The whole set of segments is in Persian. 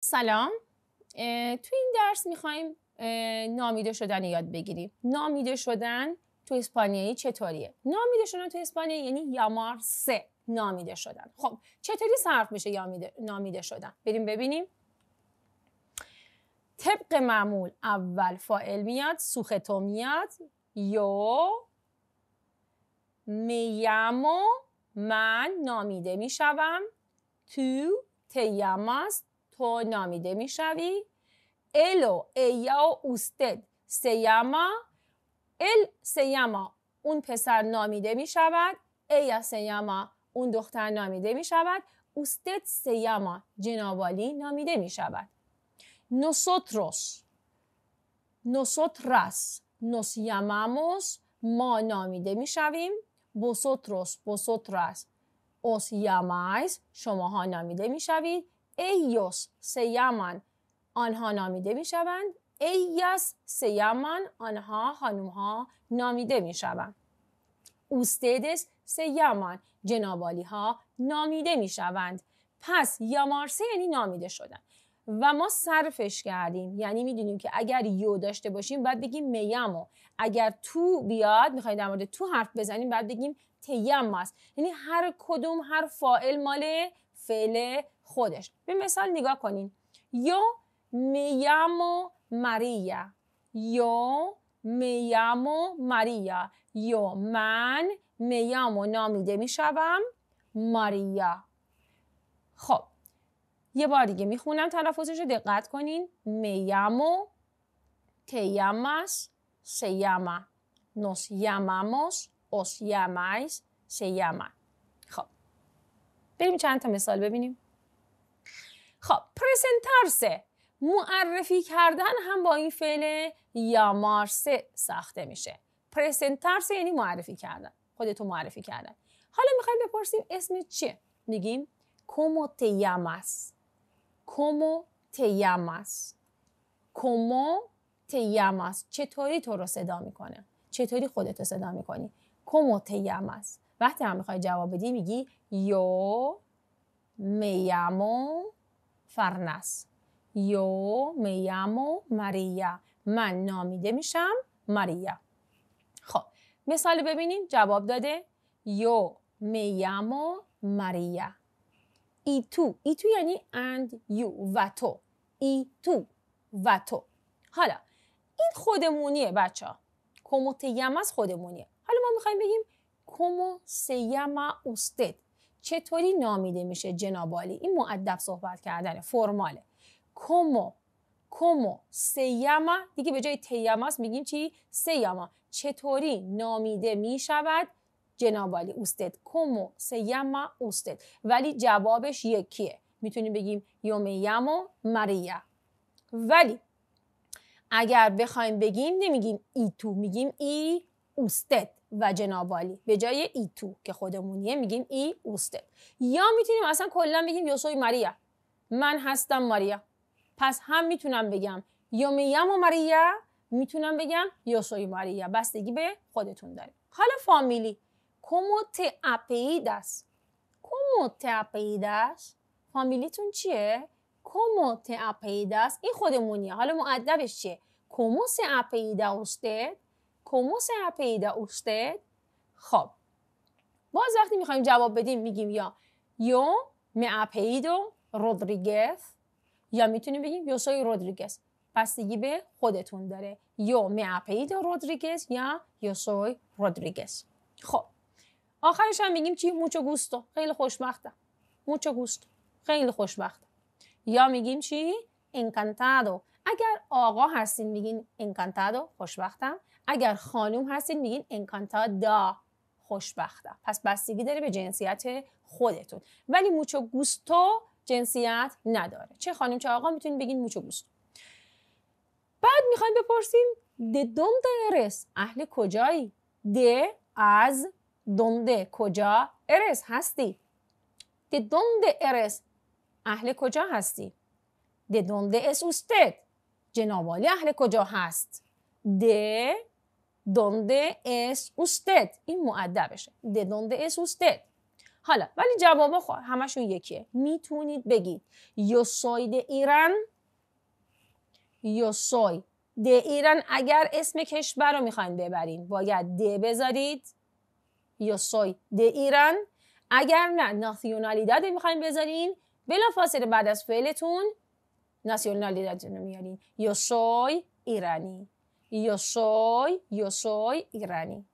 سلام تو این درس میخوایم نامیده شدن یاد بگیریم نامیده شدن تو اسپانیایی چطوریه نامیده شدن تو اسپانیایی یعنی یامار سه نامیده شدن خب چطوری صرف میشه یامیده، نامیده شدن بریم ببینیم طبق معمول اول فائل میاد سوختو میاد یو میامو من نامیده میشوم تو تیاماس تو نامیده میشوی الو ایا و اوستد سیاما ال سیاما اون پسر نامیده می شود ایا سیاما اون دختر نامیده می شود اوستد سیاما جنابالی نامیده می شود نوسوتروس نوسوتراس نوسیاماموس ما نامیده می vosotros, vosotras os llamáis شماها نامیده میشوید ellos se llaman آنها نامیده میشوند ellas se llaman آنها خانومها نامیده میشوند ustedes se llaman جنابالی ها نامیده میشوند پس یامارسه یعنی نامیده شدن و ما صرفش کردیم یعنی میدونیم که اگر یو داشته باشیم بعد بگیم میامو اگر تو بیاد میخوایم در مورد تو حرف بزنیم بعد بگیم تیم است یعنی هر کدوم هر فائل مال فعل خودش به مثال نگاه کنین یو میامو ماریا یو میامو ماریا یو من میامو نامیده میشوم ماریا خب یه بار دیگه میخونم تلفظش رو دقت کنین میامو تیاماس سیاما نوس یاماموس اوس سیاما خب بریم چند تا مثال ببینیم خب پرسنتارسه معرفی کردن هم با این فعل یامارسه ساخته میشه پرسنتارسه یعنی معرفی کردن خودتو معرفی کردن حالا میخوایم بپرسیم اسم چیه میگیم کومو تیاماس ¿Cómo te llamas? ¿Cómo te llamas? چطوری تو رو صدا میکنه؟ چطوری خودت رو صدا میکنی؟ ¿Cómo te llamas? وقتی هم میخوای جواب بدی میگی Yo me llamo Farnas. Yo me llamo من نامیده میشم ماریا. خب مثال ببینیم جواب داده Yo me llamo ای تو ای تو یعنی اند you و تو ای e تو و تو حالا این خودمونیه بچه ها کمو خودمونیه حالا ما میخوایم بگیم کمو سیما استد چطوری نامیده میشه جنابالی این معدب صحبت کردن فرماله کمو کمو سیما دیگه به جای تیماس میگیم چی سیما چطوری نامیده میشود جناب علی اوستد کومو سیما اوستد ولی جوابش یکیه میتونیم بگیم یومیامو ماریا ولی اگر بخوایم بگیم نمیگیم ای تو میگیم ای اوستد و جنابالی به جای ای تو که خودمونیه میگیم ای اوستد یا میتونیم اصلا کلا بگیم یوسوی ماریا من هستم ماریا پس هم میتونم بگم یومیامو ماریا میتونم بگم یوسوی ماریا بستگی به خودتون داره حالا فامیلی ¿Cómo te apellidas? ¿Cómo te فامیلیتون چیه؟ ¿Cómo اپید است این خودمونیه. حالا معدبش چیه؟ ¿Cómo se apellida usted? ¿Cómo se apellida خب. باز وقتی میخوایم جواب بدیم میگیم یا یو می اپیدو رودریگز یا میتونیم بگیم یوسوی رودریگز پس به خودتون داره یو می اپیدو رودریگز یا یوسوی رودریگز خب آخرش هم میگیم چی موچو گوستو خیلی خوشبختم موچو گوستو خیلی خوشبختم یا میگیم چی انکانتادو اگر آقا هستین میگین انکانتادو خوشبختم اگر خانوم هستین میگین انکانتادا خوشبختم پس بستگی داره به جنسیت خودتون ولی موچو گوستو جنسیت نداره چه خانم چه آقا میتونین بگین موچو گوستو بعد میخوایم بپرسیم د دوم دایرس اهل کجایی د از دونده کجا ارس هستی ده دونده ارس اهل کجا هستی ده دونده اس usted جناب اهل کجا هست ده دونده اس اوستد این معدبشه ده دونده اس اوستد حالا ولی جواب همشون یکیه میتونید بگید یو ساید ایران یو سوی ده ایران اگر اسم کشور رو میخواین ببرید باید ده بذارید یا سوی د ایران اگر نه ناسیونالیداد میخوایم بذارین فاصله بعد از فعلتون ناسیونالیداد رو میارین یا سوی ایرانی یا سوی یا سوی ایرانی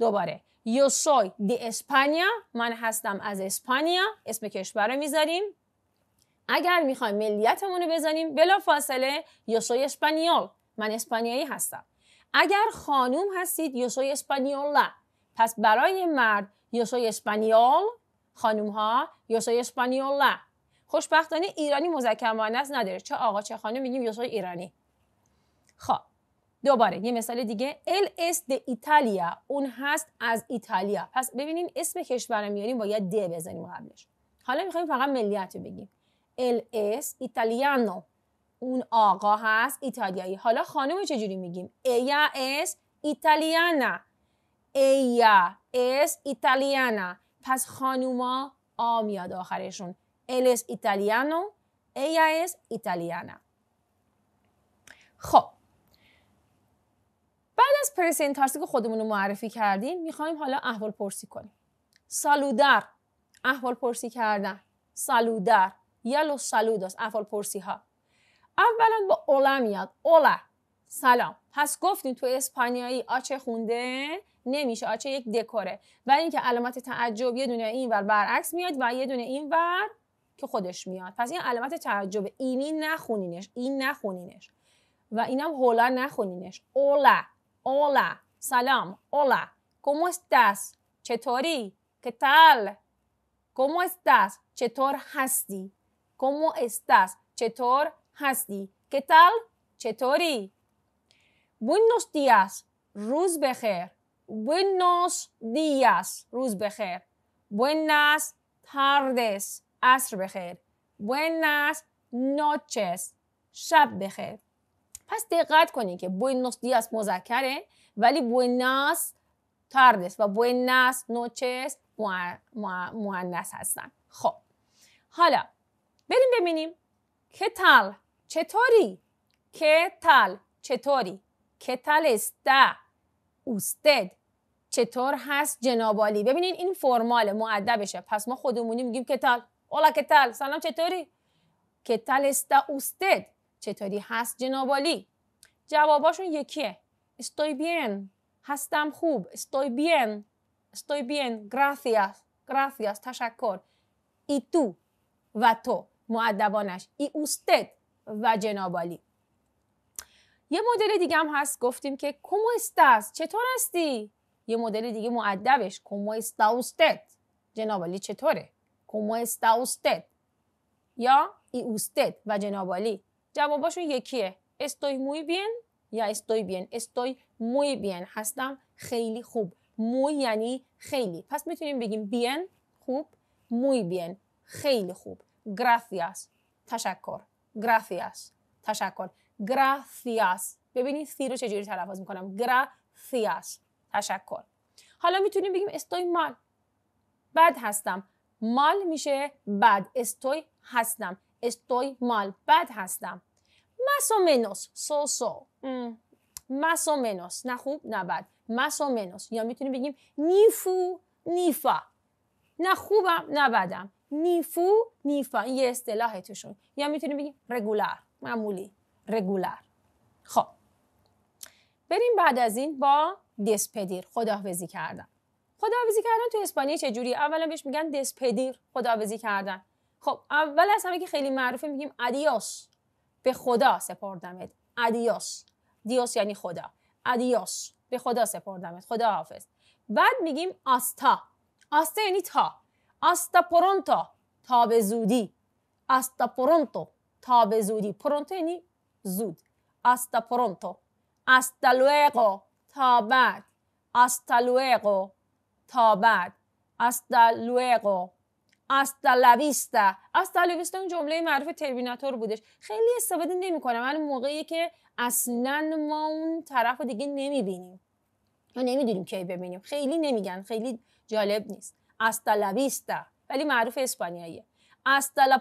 دوباره یو سوی دی اسپانیا من هستم از اسپانیا اسم کشور رو میذاریم اگر میخوایم ملیتمون رو بزنیم بلا فاصله یو سوی من اسپانیایی هستم اگر خانوم هستید یو سوی اسپانیولا پس برای مرد یو سوی اسپانیول خانوم ها یو سوی اسپانیولا خوشبختانه ایرانی مذکر مؤنث نداره چه آقا چه خانم میگیم یو ایرانی خب دوباره یه مثال دیگه ال اس د ایتالیا اون هست از ایتالیا پس ببینین اسم کشور میاریم باید د بزنیم قبلش حالا میخوایم فقط ملیت رو بگیم ال اس ایتالیانو اون آقا هست ایتالیایی حالا خانم چجوری میگیم ایا اس ایتالیانا ایا اس ایتالیانا پس خانوما آ میاد آخرشون ال اس ایتالیانو ایا اس ایتالیانا خب بعد از پرزنتاسی که خودمون رو معرفی کردیم میخوایم حالا احوال پرسی کنیم سالودار احوال پرسی کردن سالودر یلو سالودوس احوال پرسی ها اولا با اولا میاد اولا سلام پس گفتیم تو اسپانیایی آچه خونده نمیشه آچه یک دکوره و اینکه علامت تعجب یه دونه این ور برعکس میاد و یه دونه این ور که خودش میاد پس این علامت تعجب اینی نخونینش این نخونینش و اینم هولا نخونینش اولا اولا سلام اولا کومو استاس چطوری کتال کومو استاس چطور هستی کومو استاس چطور هستی کتال چطوری Buenos días. روز بخیر. Buenos días. روز بخیر. Buenas tardes. عصر بخیر. Buenas noches. شب بخیر. پس دقت کنید که buenos días مذکره ولی buenas tardes و buenas noches مؤنث هستن. خب. حالا بریم ببینیم که تال چطوری؟ که تال چطوری؟ تل استا اوستد چطور هست جنابالی ببینین این فرمال معدبشه پس ما خودمونی میگیم کتل اولا تل سلام چطوری کتل استا اوستد چطوری هست جنابالی جواباشون یکیه استوی بین هستم خوب استوی بین استوی بین گراسیاس گراسیاس تشکر ای تو و تو معدبانش ای اوستد و جنابالی یه مدل دیگه هم هست گفتیم که کومو استاس چطور هستی یه مدل دیگه معدبش کومو استا جناب جنابالی چطوره کومو استا اوستد یا ای اوستد و جنابالی جواباشون یکیه استوی موی بین یا استوی بین استوی موی بین هستم خیلی خوب موی یعنی خیلی پس میتونیم بگیم بین خوب موی بین خیلی خوب گرافیاس تشکر گرافیاس تشکر gracias ببینید سی رو چجوری تلفظ میکنم گراسیاس تشکر حالا میتونیم بگیم استوی مال بد هستم مال میشه بد استوی هستم استوی مال بد هستم و منوس سو سو و منوس نه خوب نه بد و منوس یا میتونیم بگیم نیفو نیفا نه خوبم نه بدم نیفو نیفا یه اصطلاح توشون یا میتونیم بگیم رگولار معمولی رگولر خب بریم بعد از این با دسپدیر خداحافظی کردن خداحافظی کردن تو اسپانیا چه جوری اولا بهش میگن دسپدیر خداحافظی کردن خب اول از همه که خیلی معروفه میگیم ادیاس به خدا سپردمت ادیاس دیوس یعنی خدا ادیاس به خدا سپردمت خدا بعد میگیم آستا آستا یعنی تا آستا پرونتو تا به زودی آستا پرونتو تا به زودی پرونتو یعنی زود hasta پرونتو. hasta luego تا بعد hasta luego تا بعد hasta luego hasta la vista hasta اون جمله معروف ترمیناتور بودش خیلی استفاده نمیکنم من موقعی که اصلا ما اون طرف رو دیگه نمیبینیم ما نمیدونیم کی ببینیم خیلی نمیگن خیلی جالب نیست hasta la vista ولی معروف اسپانیاییه hasta la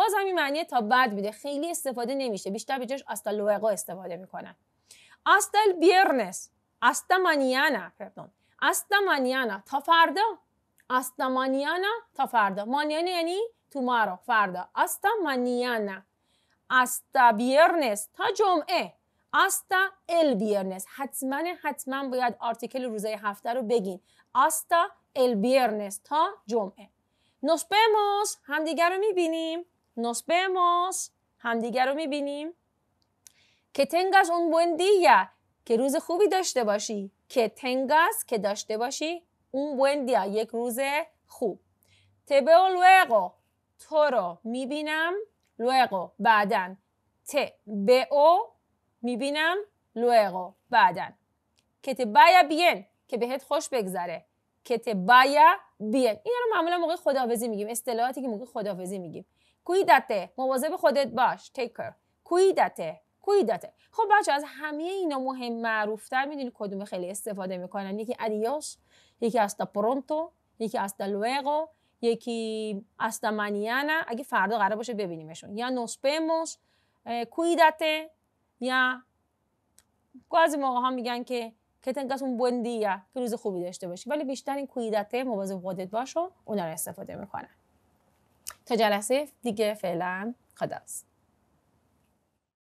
باز این معنی تا بعد میده خیلی استفاده نمیشه بیشتر به جاش استا استفاده میکنن استل بیرنس استا مانیانا پردون استا تا فردا استا مانیانا تا فردا مانیانا یعنی تومارو فردا استا مانیانا استا بیرنس تا جمعه آستا ال بیرنس حتما حتما باید آرتیکل روزه هفته رو بگین آستا ال بیرنس تا جمعه نسبموس همدیگر رو میبینیم Nos vemos. همدیگر رو میبینیم. که تنگاس اون بون دیا. که روز خوبی داشته باشی. که تنگاس که داشته باشی. اون بون دیا. یک روز خوب. تب لوگو. تو رو میبینم. لوگو. بعدن. ت تب او میبینم لوگو بعدن که te vaya که بهت خوش بگذره که te vaya bien این رو معمولا موقع خدافزی میگیم اصطلاحاتی که موقع خدافزی میگیم کویدته مواظب خودت باش کویدته کویدته خب بچه از همه اینا مهم معروفتر میدونی کدوم خیلی استفاده میکنن یکی ادیوس یکی استا پرونتو یکی استا لوگو یکی استا مانیانا اگه فردا قرار باشه ببینیمشون یا نوسپموس کویدته یا گاز موقع ها میگن که که تنگاس اون دیا که روز خوبی داشته باشی ولی بیشتر این کویدته مواظب خودت باش و اونا رو استفاده میکنن تا جلسه دیگه فعلا خداست.